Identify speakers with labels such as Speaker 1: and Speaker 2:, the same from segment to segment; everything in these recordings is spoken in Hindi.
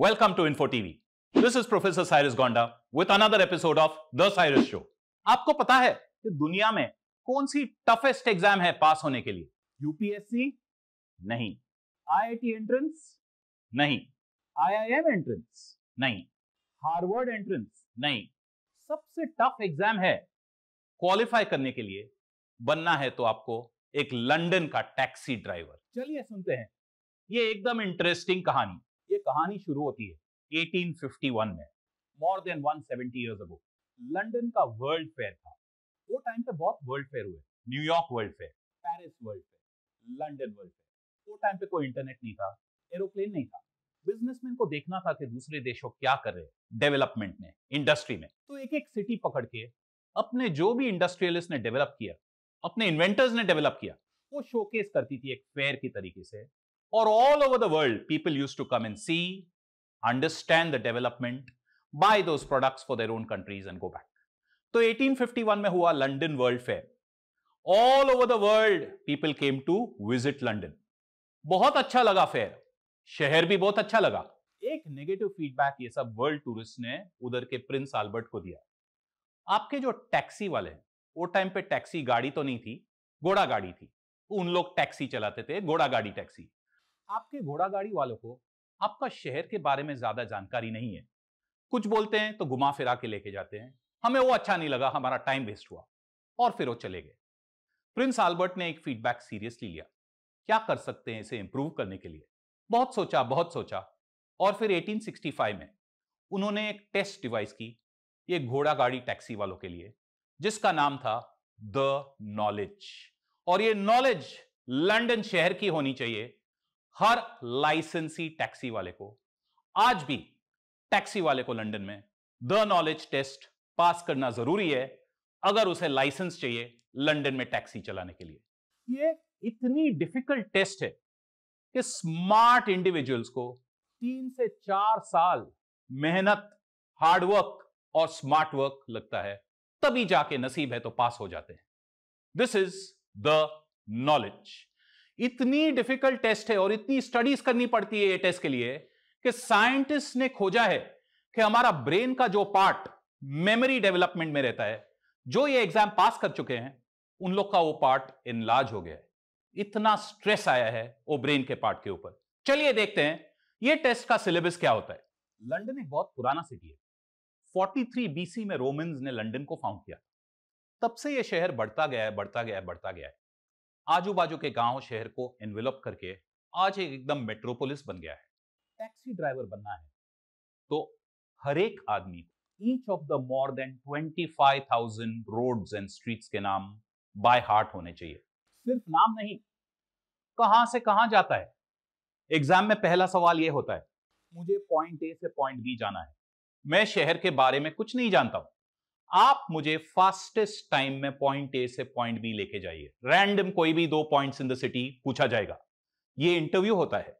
Speaker 1: Welcome to Info TV. This is Professor Cyrus Gonda with another episode of The Cyrus Show. आपको पता है कि दुनिया में कौन सी टफेस्ट एग्जाम है पास होने के लिए यूपीएससी नहीं आईआईटी एंट्रेंस नहीं आईआईएम एंट्रेंस नहीं हार्वर्ड एंट्रेंस नहीं सबसे टफ एग्जाम है क्वालिफाई करने के लिए बनना है तो आपको एक लंदन का टैक्सी ड्राइवर चलिए सुनते हैं ये एकदम इंटरेस्टिंग कहानी ये कहानी शुरू होती है 1851 में more than 170 years ago London का वर्ल्ड फेयर था वो टाइम पे बहुत वर्ल्ड फेयर हुए New York world fair Paris world fair London world fair वो टाइम पे कोई इंटरनेट नहीं था एरोप्लेन नहीं था बिजनेसमैन को देखना था कि दूसरे देशों क्या कर रहे हैं डेवलपमेंट में इंडस्ट्री में तो एक एक सिटी पकड़ के अपने जो भी इंडस्ट्रियलिस्ट ने डेवलप किया अपने इन्वेंटर्स ने डेवलप किया वो शोकेस करती थी एक फेयर की तरीके से or all over the world, people used to come and see, understand the development, buy those products for their own countries and go back. तो 1851 में हुआ London world fair all over the world people came to visit London बहुत अच्छा लगा फेयर शहर भी बहुत अच्छा लगा एक नेगेटिव फीडबैक ये सब वर्ल्ड टूरिस्ट ने उधर के प्रिंस आल्बर्ट को दिया आपके जो टैक्सी वाले हैं वो टाइम पे टैक्सी गाड़ी तो नहीं थी घोड़ा गाड़ी थी उन लोग टैक्सी चलाते थे घोड़ा गाड़ी टैक्सी आपके घोड़ा गाड़ी वालों को आपका शहर के बारे में ज्यादा जानकारी नहीं है कुछ बोलते हैं तो घुमा फिरा के लेके जाते हैं हमें वो अच्छा नहीं लगा हमारा टाइम वेस्ट हुआ और फिर वो चले गए प्रिंस आल्बर्ट ने एक फीडबैक सीरियसली लिया क्या कर सकते हैं इसे इंप्रूव करने के लिए बहुत सोचा बहुत सोचा और फिर 1865 में उन्होंने एक टेस्ट डिवाइस की ये घोड़ा गाड़ी टैक्सी वालों के लिए जिसका नाम था द नॉलेज और ये नॉलेज लंदन शहर की होनी चाहिए हर लाइसेंसी टैक्सी वाले को आज भी टैक्सी वाले को लंदन में द नॉलेज टेस्ट पास करना जरूरी है अगर उसे लाइसेंस चाहिए लंदन में टैक्सी चलाने के लिए ये इतनी डिफिकल्ट टेस्ट है कि स्मार्ट इंडिविजुअल्स को तीन से चार साल मेहनत हार्डवर्क और स्मार्ट वर्क लगता है तभी जाके नसीब है तो पास हो जाते हैं दिस इज द नॉलेज इतनी डिफिकल्ट टेस्ट है और इतनी स्टडीज करनी पड़ती है ये टेस्ट के लिए कि साइंटिस्ट ने खोजा है कि हमारा ब्रेन का जो पार्ट मेमोरी डेवलपमेंट में रहता है जो ये एग्जाम पास कर चुके हैं उन लोग का वो पार्ट इनलाज हो गया है इतना स्ट्रेस आया है वो ब्रेन के पार्ट के ऊपर चलिए देखते हैं ये टेस्ट का सिलेबस क्या होता है लंडन एक बहुत पुराना सिटी है 43 बीसी में रोमन ने लंडन को फाउंड किया तब से यह शहर बढ़ता गया है बढ़ता गया है बढ़ता गया है आजू बाजू के गांव शहर को एनवेलप करके आज एक एकदम मेट्रोपोलिस बन गया है टैक्सी ड्राइवर बनना है तो हर एक आदमी each of the more than twenty five thousand road and street के नाम बाय हार्ट होने चाहिए सिर्फ नाम नहीं कहां से कहां जाता है एग्जाम में पहला सवाल यह होता है मुझे पॉइंट ए से पॉइंट बी जाना है मैं शहर के बारे में कुछ नहीं जानता हूं आप मुझे फास्टेस्ट टाइम में पॉइंट ए से पॉइंट बी लेके जाइए रैंडम कोई भी दो पॉइंट्स इन द सिटी पूछा जाएगा ये इंटरव्यू होता है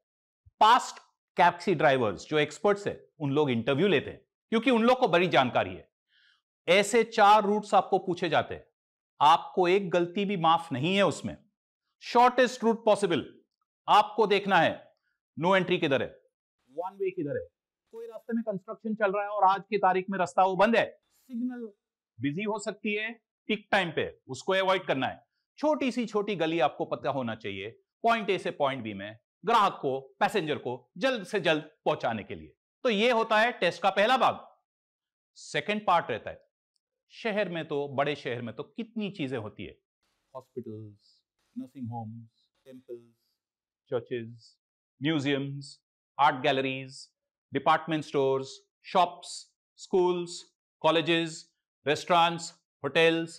Speaker 1: पास्ट कैप्सी ड्राइवर्स जो एक्सपर्ट्स है उन लोग इंटरव्यू लेते हैं क्योंकि उन लोग को बड़ी जानकारी है ऐसे चार रूट्स आपको पूछे जाते हैं आपको एक गलती भी माफ नहीं है उसमें शॉर्टेस्ट रूट पॉसिबल आपको देखना है नो एंट्री किधर है वन वे किधर है कोई रास्ते में कंस्ट्रक्शन चल रहा है और आज की तारीख में रास्ता वो बंद है सिग्नल बिजी हो सकती है पिक टाइम पे उसको अवॉइड करना है छोटी सी छोटी गली आपको पता होना चाहिए पॉइंट ए से पॉइंट बी में ग्राहक को पैसेंजर को जल्द से जल्द पहुंचाने के लिए तो ये होता है टेस्ट का पहला भाग सेकेंड पार्ट रहता है शहर में तो बड़े शहर में तो कितनी चीजें होती है hospitals nursing homes temples churches museums art galleries department stores shops schools colleges restaurants hotels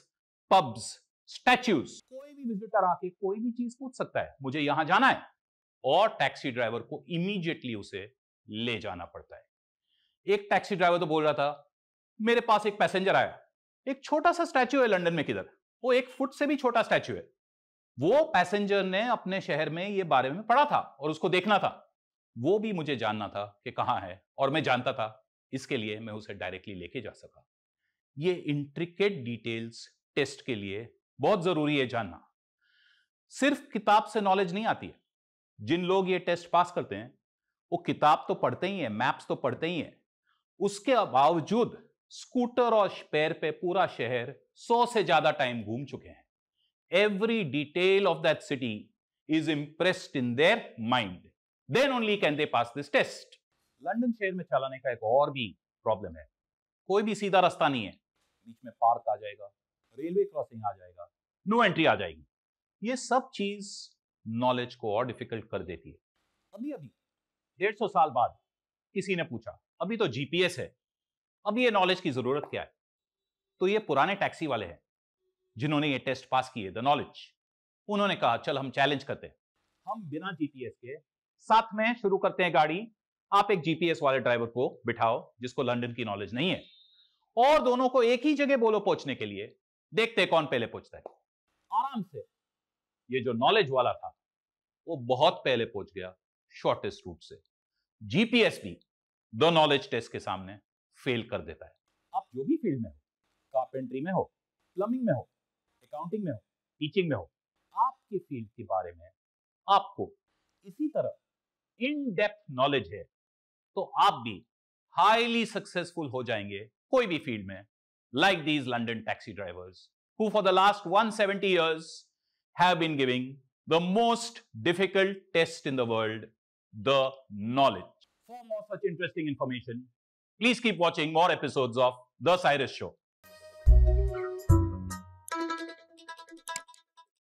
Speaker 1: pubs statues कोई भी विजिटर आके कोई भी चीज पूछ सकता है मुझे यहां जाना है और टैक्सी ड्राइवर को इमीडिएटली उसे ले जाना पड़ता है एक टैक्सी ड्राइवर तो बोल रहा था मेरे पास एक पैसेंजर आया एक छोटा सा स्टैच्यू है लंदन में किधर वो एक फुट से भी छोटा स्टैच्यू है वो पैसेंजर ने अपने शहर में ये बारे में पढ़ा था और उसको देखना था वो भी मुझे जानना था कि कहाँ है और मैं जानता था इसके लिए मैं उसे डायरेक्टली लेके जा सका ये इंट्रिकेट डिटेल्स टेस्ट के लिए बहुत जरूरी है जानना सिर्फ किताब से नॉलेज नहीं आती है जिन लोग ये टेस्ट पास करते हैं वो किताब तो पढ़ते ही है मैप्स तो पढ़ते ही है उसके बावजूद स्कूटर और पैर पे पूरा शहर सौ से ज्यादा टाइम घूम चुके हैं every detail of that city is impressed in their mind then only can they pass this test London शहर में चलाने का एक और भी प्रॉब्लम है कोई भी सीधा रास्ता नहीं है बीच में पार्क आ जाएगा रेलवे क्रॉसिंग आ जाएगा नो एंट्री आ जाएगी ये सब चीज नॉलेज को और डिफिकल्ट कर देती है अभी अभी डेढ़ सौ साल बाद किसी ने पूछा अभी तो जीपीएस है अब ये नॉलेज की जरूरत क्या है तो ये पुराने टैक्सी वाले हैं जिन्होंने ये टेस्ट पास किए द नॉलेज उन्होंने कहा चल हम चैलेंज करते हैं हम बिना जीपीएस के साथ में शुरू करते हैं गाड़ी आप एक जीपीएस वाले ड्राइवर को बिठाओ जिसको लंदन की नॉलेज नहीं है और दोनों को एक ही जगह बोलो पहुंचने के लिए देखते कौन पहले पहुंचता है आराम से ये जो नॉलेज वाला था वो बहुत पहले पहुंच गया शॉर्टेस्ट रूट से जीपीएस भी दो नॉलेज टेस्ट के सामने फेल कर देता है आप जो भी फील्ड में हो कार्पेंट्री में हो प्लम्बिंग में हो अकाउंटिंग में हो टीचिंग में हो आपके फील्ड के बारे में आपको इसी तरह इन डेप्थ नॉलेज है तो आप भी हाईली सक्सेसफुल हो जाएंगे कोई भी फील्ड में like these London taxi drivers, who for the last 170 years have been giving the most difficult test in the world, the knowledge. For more such interesting information, please keep watching more episodes of The Cyrus Show.